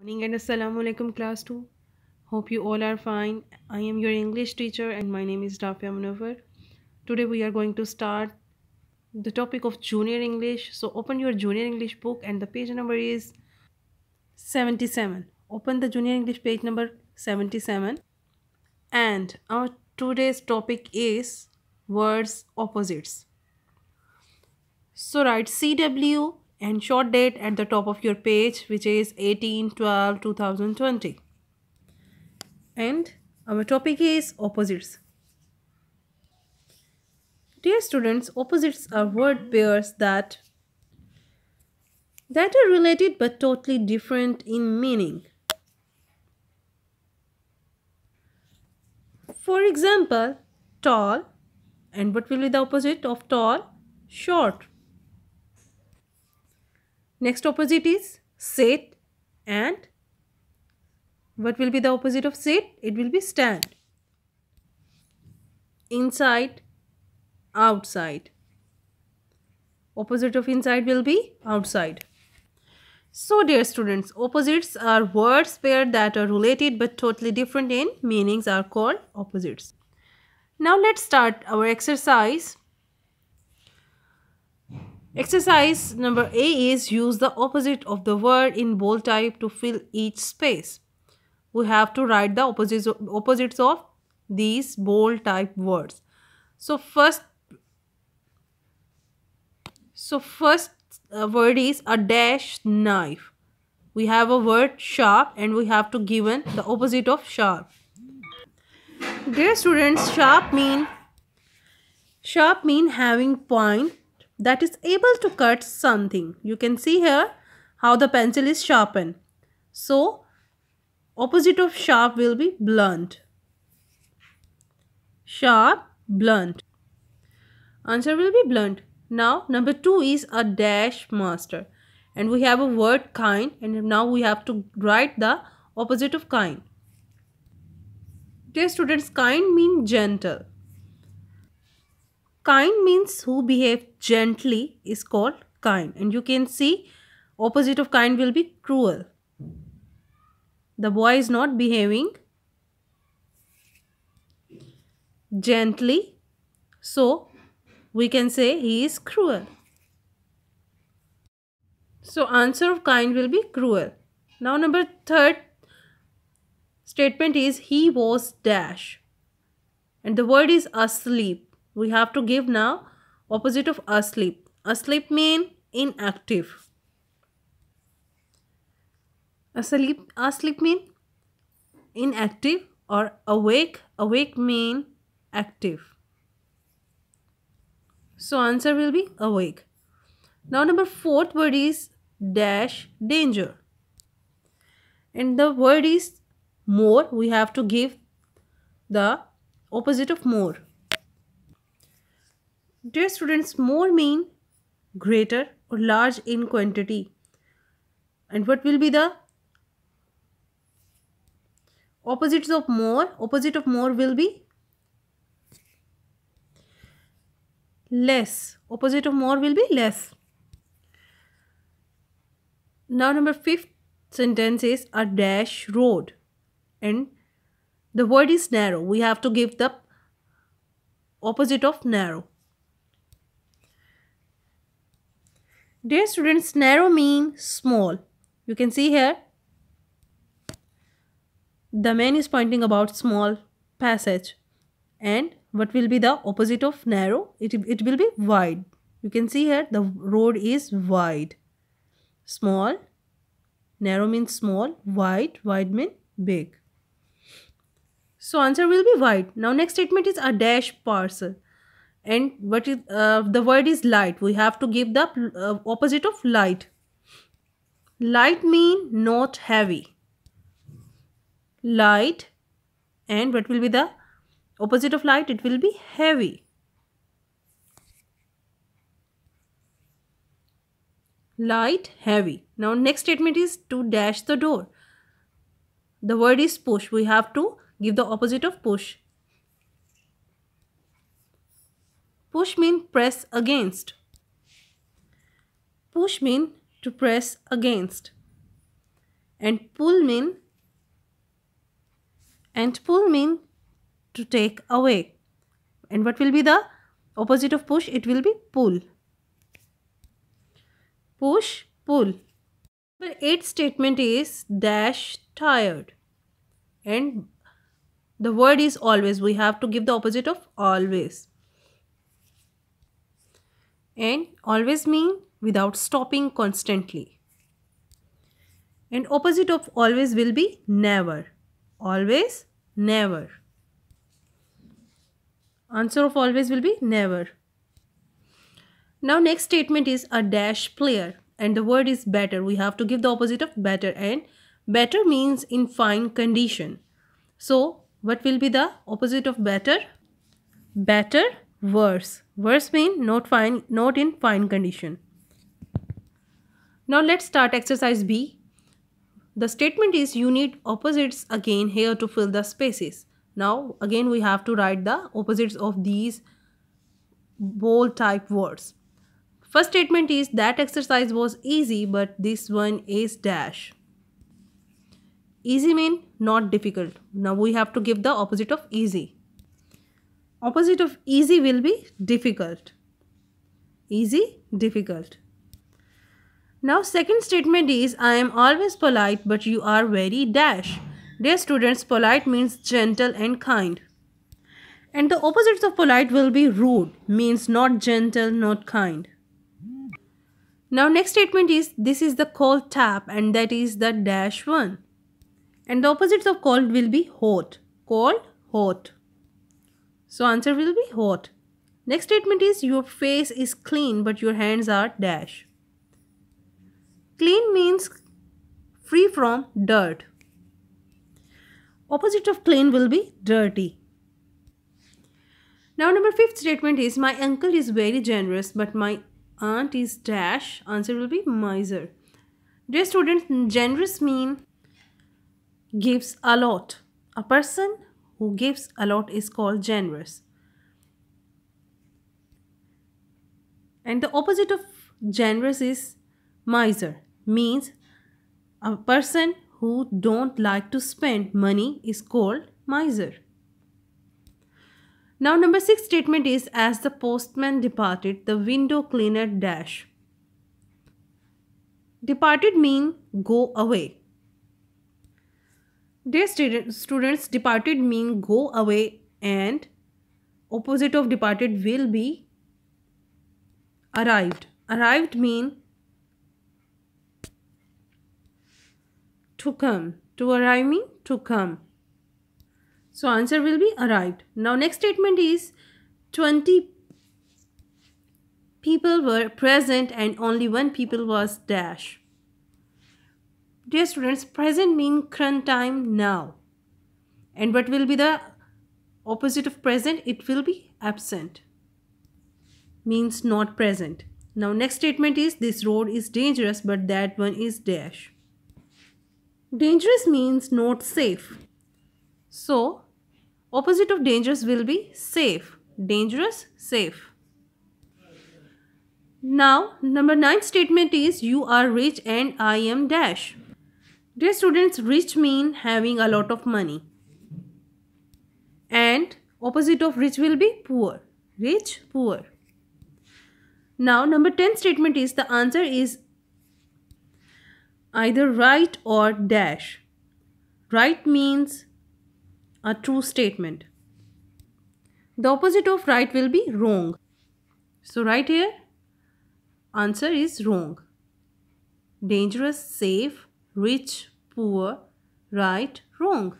Morning and Assalamualaikum class 2. Hope you all are fine. I am your English teacher and my name is Dafia Manovar. Today we are going to start the topic of junior English. So open your junior English book and the page number is 77. Open the junior English page number 77 and our today's topic is words opposites. So write CW and short date at the top of your page which is 18 12 2020 and our topic is opposites dear students opposites are word pairs that that are related but totally different in meaning for example tall and what will be the opposite of tall short Next opposite is sit and what will be the opposite of sit? It will be stand. Inside, outside. Opposite of inside will be outside. So dear students, opposites are words pair that are related but totally different in meanings are called opposites. Now let's start our exercise. Exercise number A is use the opposite of the word in bold type to fill each space. We have to write the opposites, of these bold type words. So first, so first uh, word is a dash knife. We have a word sharp and we have to given the opposite of sharp. Dear students, sharp mean sharp mean having point that is able to cut something. You can see here how the pencil is sharpened. So, opposite of sharp will be blunt. Sharp, blunt. Answer will be blunt. Now, number two is a dash master. And we have a word kind and now we have to write the opposite of kind. Dear students, kind means gentle. Kind means who behave gently is called kind. And you can see opposite of kind will be cruel. The boy is not behaving gently. So, we can say he is cruel. So, answer of kind will be cruel. Now, number third statement is he was dash. And the word is asleep we have to give now opposite of asleep asleep mean inactive asleep asleep mean inactive or awake awake mean active so answer will be awake now number fourth word is dash danger and the word is more we have to give the opposite of more Dear students, more mean greater or large in quantity. And what will be the opposites of more? Opposite of more will be less. Opposite of more will be less. Now number fifth sentence is a dash road. And the word is narrow. We have to give the opposite of narrow. Dear students, narrow mean small. You can see here. The man is pointing about small passage. And what will be the opposite of narrow? It, it will be wide. You can see here the road is wide. Small. Narrow means small. Wide. Wide means big. So answer will be wide. Now next statement is a dash parcel and what is uh, the word is light we have to give the uh, opposite of light light mean not heavy light and what will be the opposite of light it will be heavy light heavy now next statement is to dash the door the word is push we have to give the opposite of push Push mean press against. Push mean to press against. And pull mean and pull mean to take away. And what will be the opposite of push? It will be pull. Push, pull. Number 8 statement is dash tired. And the word is always. We have to give the opposite of always and always mean without stopping constantly. And opposite of always will be never. Always, never. Answer of always will be never. Now next statement is a dash player and the word is better. We have to give the opposite of better and better means in fine condition. So what will be the opposite of better? Better worse. Worse mean not fine, not in fine condition. Now let's start exercise B. The statement is you need opposites again here to fill the spaces. Now again we have to write the opposites of these bold type words. First statement is that exercise was easy but this one is dash. Easy mean not difficult. Now we have to give the opposite of easy. Opposite of easy will be difficult. Easy, difficult. Now second statement is I am always polite but you are very dash. Dear students, polite means gentle and kind. And the opposites of polite will be rude, means not gentle, not kind. Now next statement is this is the cold tap and that is the dash one. And the opposites of cold will be hot, cold, hot. So answer will be hot. Next statement is your face is clean but your hands are dash. Clean means free from dirt. Opposite of clean will be dirty. Now number fifth statement is my uncle is very generous but my aunt is dash. Answer will be miser. Dear students, generous mean gives a lot. A person who gives a lot is called generous. And the opposite of generous is miser, means a person who don't like to spend money is called miser. Now number 6 statement is as the postman departed the window cleaner dash. Departed mean go away. Dear student, students, departed mean go away and opposite of departed will be arrived. Arrived mean to come. To arrive mean to come. So answer will be arrived. Now next statement is 20 people were present and only one people was dash. Dear students, present mean current time now. And what will be the opposite of present? It will be absent. Means not present. Now next statement is this road is dangerous but that one is dash. Dangerous means not safe. So opposite of dangerous will be safe. Dangerous, safe. Now, number 9 statement is you are rich and I am dash. Dear students, rich mean having a lot of money. And opposite of rich will be poor. Rich, poor. Now number 10 statement is the answer is either right or dash. Right means a true statement. The opposite of right will be wrong. So right here, answer is wrong. Dangerous, safe, rich, poor, right, wrong.